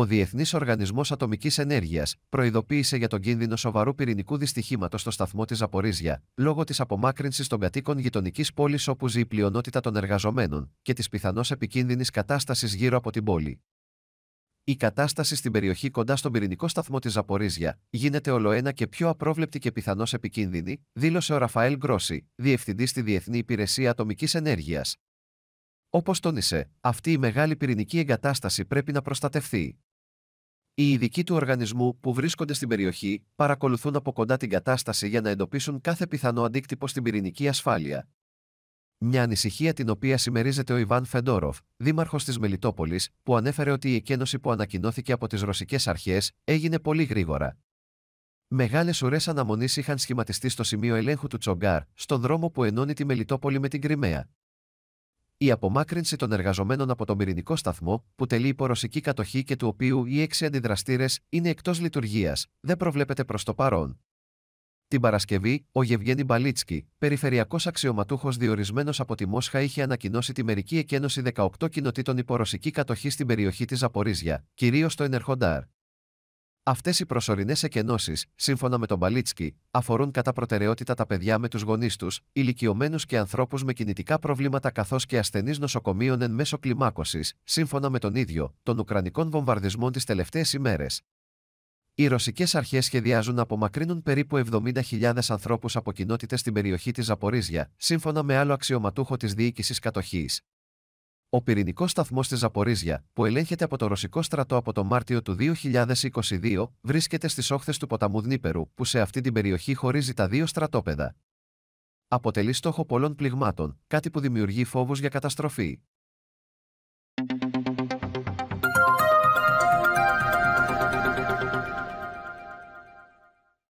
Ο Διεθνής Οργανισμός Ατομικής Ενέργειας προειδοποίησε για τον κίνδυνο σοβαρού πυρηνικού δυστυχήματος στο σταθμό της Ζαπορίζια, λόγω της απομάκρυνσης των κατοίκων γειτονικής πόλης όπου ζει η πλειονότητα των εργαζομένων και της πιθανώς επικίνδυνης κατάστασης γύρω από την πόλη. Η κατάσταση στην περιοχή κοντά στον πυρηνικό σταθμό της Ζαπορίζια γίνεται ολοένα και πιο απρόβλεπτη και πιθανώς επικίνδυνη, δήλωσε ο Ραφαέλ Γκρόση, διευθυντής στη Διεθνή Υπηρεσία Ατομικής Ενέργειας. Όπως τόνισε, αυτή η μεγάλη πυρηνική εγκατάσταση πρέπει να προστατευθεί οι ειδικοί του οργανισμού που βρίσκονται στην περιοχή παρακολουθούν από κοντά την κατάσταση για να εντοπίσουν κάθε πιθανό αντίκτυπο στην πυρηνική ασφάλεια. Μια ανησυχία την οποία συμμερίζεται ο Ιβάν Φεντόροφ, δήμαρχος της Μελιτόπολης, που ανέφερε ότι η εκένωση που ανακοινώθηκε από τις ρωσικές αρχές έγινε πολύ γρήγορα. Μεγάλες ουρές αναμονής είχαν σχηματιστεί στο σημείο ελέγχου του Τσογκάρ, στον δρόμο που ενώνει τη Μελιτόπολη με την Κρυμαία η απομάκρυνση των εργαζομένων από το πυρηνικό σταθμό, που τελεί υπό ρωσική κατοχή και του οποίου οι έξι αντιδραστήρες είναι εκτός λειτουργίας, δεν προβλέπεται προς το παρόν. Την Παρασκευή, ο Γευγένη Μπαλίτσκι, περιφερειακός αξιωματούχος διορισμένος από τη Μόσχα, είχε ανακοινώσει τη μερική εκένωση 18 κοινοτήτων υπό ρωσική κατοχή στην περιοχή της Ζαπορίζια, κυρίως στο Ενερχοντάρ. Αυτές οι προσωρινές εκενώσεις, σύμφωνα με τον Παλίτσκι, αφορούν κατά προτεραιότητα τα παιδιά με τους γονείς τους, ηλικιωμένους και ανθρώπους με κινητικά προβλήματα καθώς και ασθενείς νοσοκομείων εν μέσω κλιμάκωσης, σύμφωνα με τον ίδιο, των Ουκρανικών βομβαρδισμών τις τελευταίες ημέρες. Οι ρωσικές αρχές σχεδιάζουν να απομακρύνουν περίπου 70.000 ανθρώπους από κοινότητες στην περιοχή της Ζαπορίζια, σύμφωνα με άλλο αξιωματούχο της διοίκησης κατοχής. Ο πυρηνικός σταθμός της Ζαπορίζια, που ελέγχεται από το Ρωσικό στρατό από το Μάρτιο του 2022, βρίσκεται στις όχθες του ποταμού Δνήπερου, που σε αυτή την περιοχή χωρίζει τα δύο στρατόπεδα. Αποτελεί στόχο πολλών πληγμάτων, κάτι που δημιουργεί φόβους για καταστροφή.